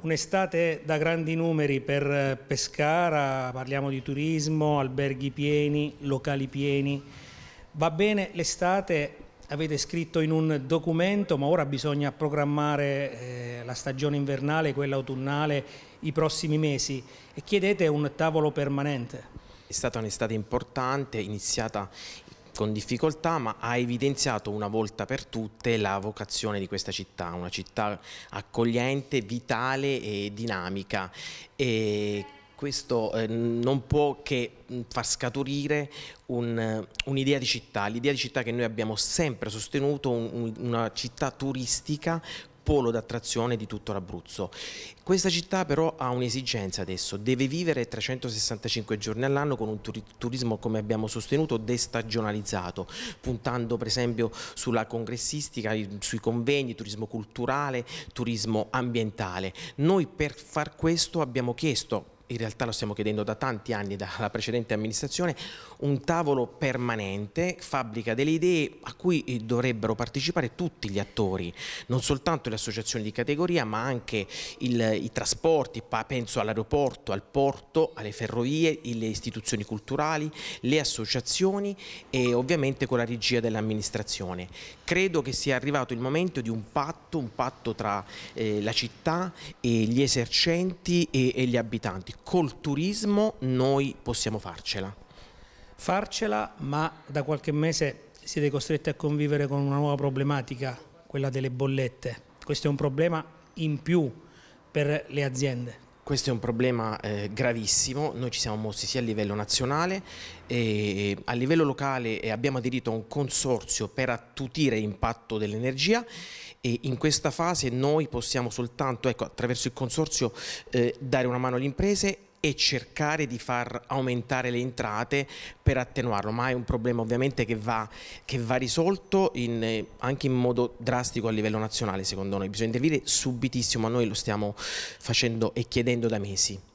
Un'estate da grandi numeri per eh, Pescara, parliamo di turismo, alberghi pieni, locali pieni. Va bene l'estate, avete scritto in un documento, ma ora bisogna programmare eh, la stagione invernale, quella autunnale, i prossimi mesi e chiedete un tavolo permanente. È stata un'estate importante, iniziata con difficoltà, ma ha evidenziato una volta per tutte la vocazione di questa città, una città accogliente, vitale e dinamica. E questo eh, non può che mm, far scaturire eh, un'idea un di città, l'idea di città che noi abbiamo sempre sostenuto, un, una città turistica polo d'attrazione di tutto l'Abruzzo. Questa città però ha un'esigenza adesso, deve vivere 365 giorni all'anno con un turismo, come abbiamo sostenuto, destagionalizzato, puntando per esempio sulla congressistica, sui convegni, turismo culturale, turismo ambientale. Noi per far questo abbiamo chiesto in realtà lo stiamo chiedendo da tanti anni dalla precedente amministrazione, un tavolo permanente, fabbrica delle idee a cui eh, dovrebbero partecipare tutti gli attori, non soltanto le associazioni di categoria ma anche il, i trasporti, penso all'aeroporto, al porto, alle ferrovie, le istituzioni culturali, le associazioni e ovviamente con la regia dell'amministrazione. Credo che sia arrivato il momento di un patto, un patto tra eh, la città e gli esercenti e, e gli abitanti col turismo noi possiamo farcela. Farcela, ma da qualche mese siete costretti a convivere con una nuova problematica, quella delle bollette. Questo è un problema in più per le aziende. Questo è un problema eh, gravissimo, noi ci siamo mossi sia a livello nazionale e a livello locale abbiamo aderito a un consorzio per attutire l'impatto dell'energia e in questa fase noi possiamo soltanto ecco, attraverso il consorzio eh, dare una mano alle imprese e cercare di far aumentare le entrate per attenuarlo, ma è un problema ovviamente che va, che va risolto in, eh, anche in modo drastico a livello nazionale secondo noi, bisogna intervenire subitissimo, ma noi lo stiamo facendo e chiedendo da mesi.